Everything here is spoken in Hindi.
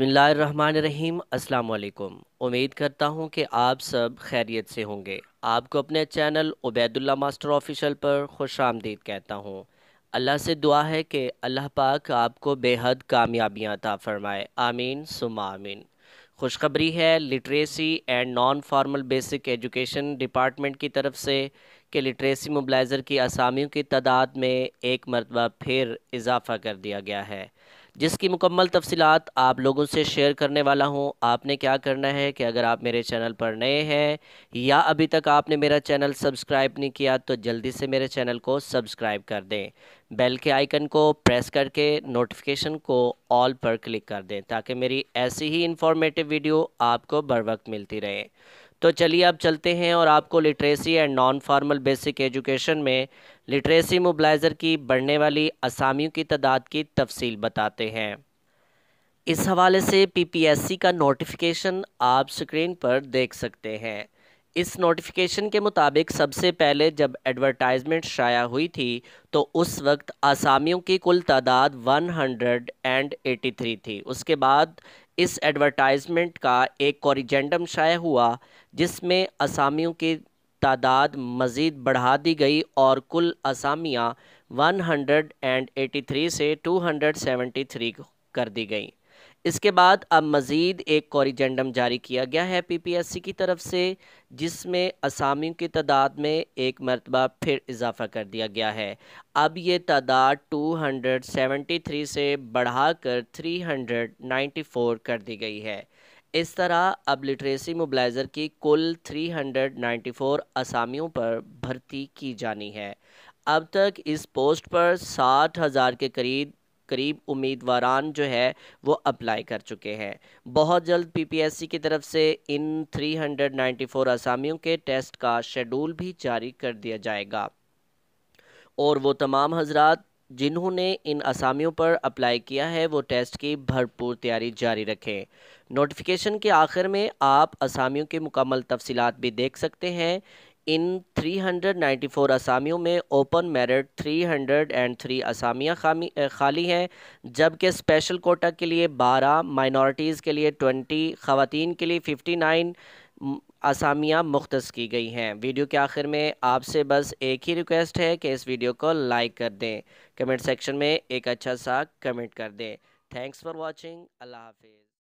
बसमीम् अल्लाम उम्मीद करता हूँ कि आप सब खैरियत से होंगे आपको अपने चैनल उबैदुल्ला मास्टर ऑफिशल पर खुश आमदीद कहता हूँ अल्लाह से दुआ है कि अल्लाह पाक आपको बेहद कामयाबियाँ ता फ़रमाए आमीन सुमा आमीन खुशखबरी है literacy and non formal basic education department की तरफ से कि लिटरेसी मोबलाइज़र की असामियों की तादाद में एक मरतबा फिर इजाफ़ा कर दिया गया है जिसकी मुकम्मल तफसलत आप लोगों से शेयर करने वाला हूँ आपने क्या करना है कि अगर आप मेरे चैनल पर नए हैं या अभी तक आपने मेरा चैनल सब्सक्राइब नहीं किया तो जल्दी से मेरे चैनल को सब्सक्राइब कर दें बेल के आइकन को प्रेस करके नोटिफिकेशन को ऑल पर क्लिक कर दें ताकि मेरी ऐसी ही इन्फॉर्मेटिव वीडियो आपको बर वक्त मिलती रहे तो चलिए अब चलते हैं और आपको literacy and non formal basic education में लिटरेसी मोबलाइज़र की बढ़ने वाली असामियों की तादाद की तफसील बताते हैं इस हवाले से पीपीएससी का नोटिफिकेशन आप स्क्रीन पर देख सकते हैं इस नोटिफिकेशन के मुताबिक सबसे पहले जब एडवर्टाइजमेंट शाया हुई थी तो उस वक्त आसामियों की कुल तादाद 183 थी उसके बाद इस एडवर्टाइजमेंट का एक कॉरिजेंडम शाया हुआ जिसमें असामियों की तादाद मज़ीद बढ़ा दी गई और कुल असामियाँ 183 से 273 कर दी गई इसके बाद अब मज़ीद एक कॉरीजेंडम जारी किया गया है पीपीएससी की तरफ से जिसमें असामियों की तादाद में एक मरतबा फिर इजाफा कर दिया गया है अब ये तादाद 273 से बढ़ाकर 394 कर दी गई है इस तरह अब लिटरेसी मोबलाइज़र की कुल 394 असामियों पर भर्ती की जानी है अब तक इस पोस्ट पर साठ हज़ार के करीब करीब उम्मीदवारान जो है वो अप्लाई कर चुके हैं बहुत जल्द पीपीएससी की तरफ से इन 394 असामियों के टेस्ट का शेड्यूल भी जारी कर दिया जाएगा और वो तमाम हजरात जिन्होंने इन असामियों पर अप्लाई किया है वो टेस्ट की भरपूर तैयारी जारी रखें नोटिफिकेशन के आखिर में आप असामियों के मुकम्मल तफसीत भी देख सकते हैं इन 394 असामियों में ओपन मेरिट 303 असामियाँ खाली हैं जबकि स्पेशल कोटा के लिए 12 माइनॉरिटीज़ के लिए 20 खातन के लिए 59 असामियाँ मुख्त की गई हैं वीडियो के आखिर में आपसे बस एक ही रिक्वेस्ट है कि इस वीडियो को लाइक कर दें कमेंट सेक्शन में एक अच्छा सा कमेंट कर दें थैंक्स फॉर वॉचिंग अल्लाह हाफिज़